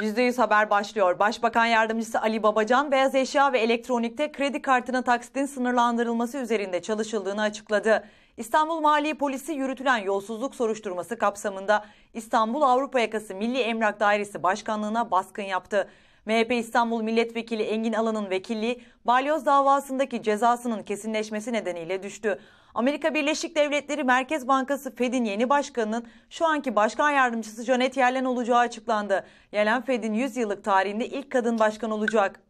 %100 haber başlıyor. Başbakan Yardımcısı Ali Babacan, beyaz eşya ve elektronikte kredi kartına taksitin sınırlandırılması üzerinde çalışıldığını açıkladı. İstanbul Mali Polisi yürütülen yolsuzluk soruşturması kapsamında İstanbul Avrupa Yakası Milli Emlak Dairesi Başkanlığı'na baskın yaptı. MHP İstanbul Milletvekili Engin Alan'ın vekilliği balyoz davasındaki cezasının kesinleşmesi nedeniyle düştü. Amerika Birleşik Devletleri Merkez Bankası Fed'in yeni başkanının şu anki başkan yardımcısı Janet Yellen olacağı açıklandı. Yellen Fed'in 100 yıllık tarihinde ilk kadın başkan olacak.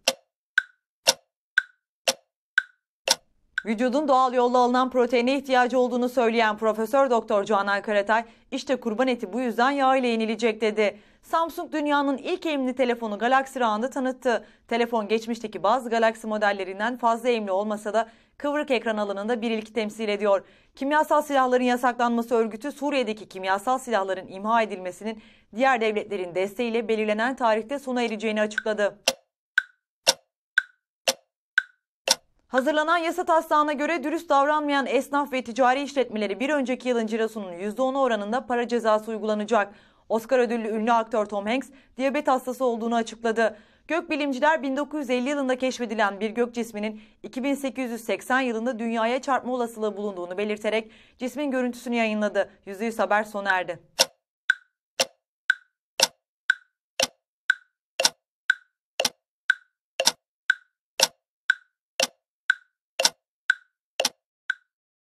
Vücudun doğal yolla alınan proteine ihtiyacı olduğunu söyleyen Profesör Doktor Canan Karatay, işte kurban eti bu yüzden yağ ile yenilecek dedi. Samsung dünyanın ilk eğimli telefonu Galaxy Round'ı tanıttı. Telefon geçmişteki bazı Galaxy modellerinden fazla eğimli olmasa da kıvrık ekran alanında bir ilki temsil ediyor. Kimyasal silahların yasaklanması örgütü Suriye'deki kimyasal silahların imha edilmesinin diğer devletlerin desteğiyle belirlenen tarihte sona ereceğini açıkladı. Hazırlanan yasa taslağına göre dürüst davranmayan esnaf ve ticari işletmeleri bir önceki yılın cirosunun %10 oranında para cezası uygulanacak. Oscar ödüllü ünlü aktör Tom Hanks diyabet hastası olduğunu açıkladı. Gökbilimciler 1950 yılında keşfedilen bir gök cisminin 2880 yılında dünyaya çarpma olasılığı bulunduğunu belirterek cismin görüntüsünü yayınladı. %100 haber sona erdi.